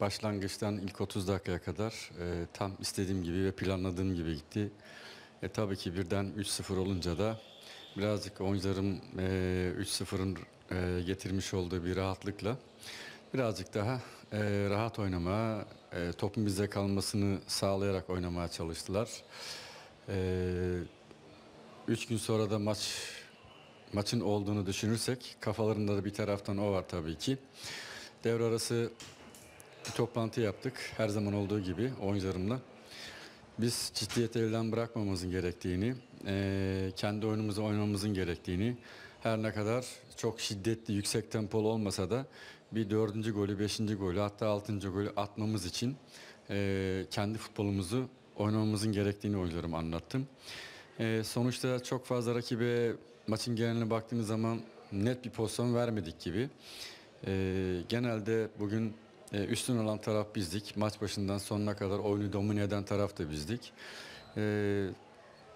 Başlangıçtan ilk 30 dakikaya kadar e, tam istediğim gibi ve planladığım gibi gitti. E, tabii ki birden 3-0 olunca da birazcık oyuncularım e, 3-0'ın e, getirmiş olduğu bir rahatlıkla birazcık daha e, rahat oynamaya, e, topun bizde kalmasını sağlayarak oynamaya çalıştılar. E, üç gün sonra da maç maçın olduğunu düşünürsek kafalarında da bir taraftan o var tabii ki. Devre arası bir toplantı yaptık. Her zaman olduğu gibi oyuncularımla. Biz ciddiyeti elden bırakmamızın gerektiğini, e, kendi oyunumuzu oynamamızın gerektiğini, her ne kadar çok şiddetli, yüksek tempolu olmasa da bir dördüncü golü, beşinci golü hatta altıncı golü atmamız için e, kendi futbolumuzu oynamamızın gerektiğini oyuncularım anlattım. E, sonuçta çok fazla rakibe maçın geneline baktığımız zaman net bir pozisyon vermedik gibi. E, genelde bugün e, üstün olan taraf bizdik. Maç başından sonuna kadar oyunu domine eden taraf da bizdik. E,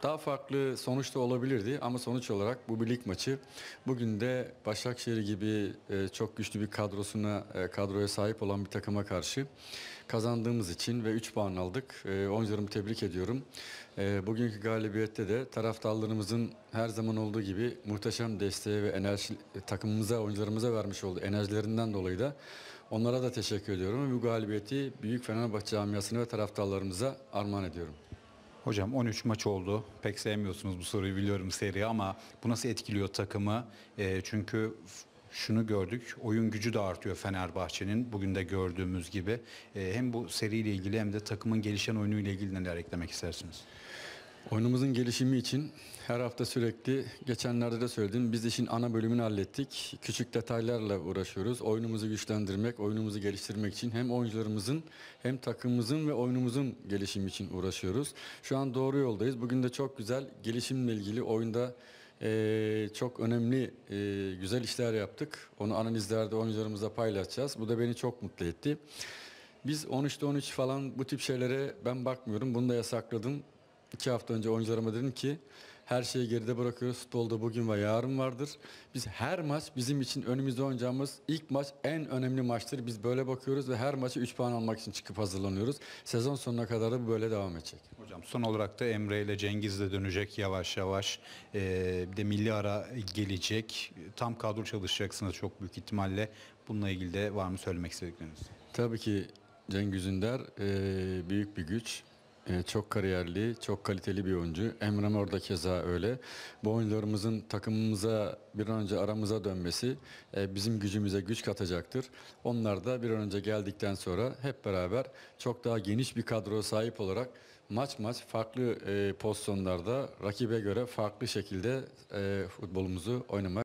daha farklı sonuç da olabilirdi ama sonuç olarak bu birlik maçı. Bugün de Başakşehir gibi e, çok güçlü bir kadrosuna e, kadroya sahip olan bir takıma karşı kazandığımız için ve 3 puan aldık. E, oyuncularımı tebrik ediyorum. E, bugünkü galibiyette de taraftarlarımızın her zaman olduğu gibi muhteşem desteği ve enerji e, takımımıza, oyuncularımıza vermiş olduğu enerjilerinden dolayı da Onlara da teşekkür ediyorum ve bu galibiyeti Büyük Fenerbahçe camiasını ve taraftarlarımıza armağan ediyorum. Hocam 13 maç oldu. Pek sevmiyorsunuz bu soruyu biliyorum seri ama bu nasıl etkiliyor takımı? E, çünkü şunu gördük. Oyun gücü de artıyor Fenerbahçe'nin. Bugün de gördüğümüz gibi. E, hem bu seriyle ilgili hem de takımın gelişen oyunuyla ilgili neler eklemek istersiniz? Oyunumuzun gelişimi için her hafta sürekli geçenlerde de söyledim biz işin ana bölümünü hallettik. Küçük detaylarla uğraşıyoruz. Oyunumuzu güçlendirmek, oyunumuzu geliştirmek için hem oyuncularımızın hem takımımızın ve oyunumuzun gelişimi için uğraşıyoruz. Şu an doğru yoldayız. Bugün de çok güzel gelişimle ilgili oyunda ee, çok önemli e, güzel işler yaptık. Onu analizlerde oyuncularımıza paylaşacağız. Bu da beni çok mutlu etti. Biz 13'te 13 falan bu tip şeylere ben bakmıyorum. Bunu da yasakladım iki hafta önce oyuncularıma dedim ki her şeyi geride bırakıyoruz. Futbolda bugün ve yarın vardır. Biz her maç bizim için önümüzde oynayacağımız ilk maç en önemli maçtır. Biz böyle bakıyoruz ve her maçı 3 puan almak için çıkıp hazırlanıyoruz. Sezon sonuna kadar da bu böyle devam edecek. Hocam son olarak da Emre ile Cengiz de dönecek yavaş yavaş. Ee, bir de milli ara gelecek. Tam kadro çalışacaksınız çok büyük ihtimalle. Bununla ilgili de var mı söylemek istedikleriniz? Tabii ki Cengiz Ünder e, büyük bir güç. Ee, çok kariyerli, çok kaliteli bir oyuncu. Emre Mor da keza öyle. Bu oyuncularımızın takımımıza bir an önce aramıza dönmesi e, bizim gücümüze güç katacaktır. Onlar da bir an önce geldikten sonra hep beraber çok daha geniş bir kadro sahip olarak maç maç farklı e, pozisyonlarda rakibe göre farklı şekilde e, futbolumuzu oynamak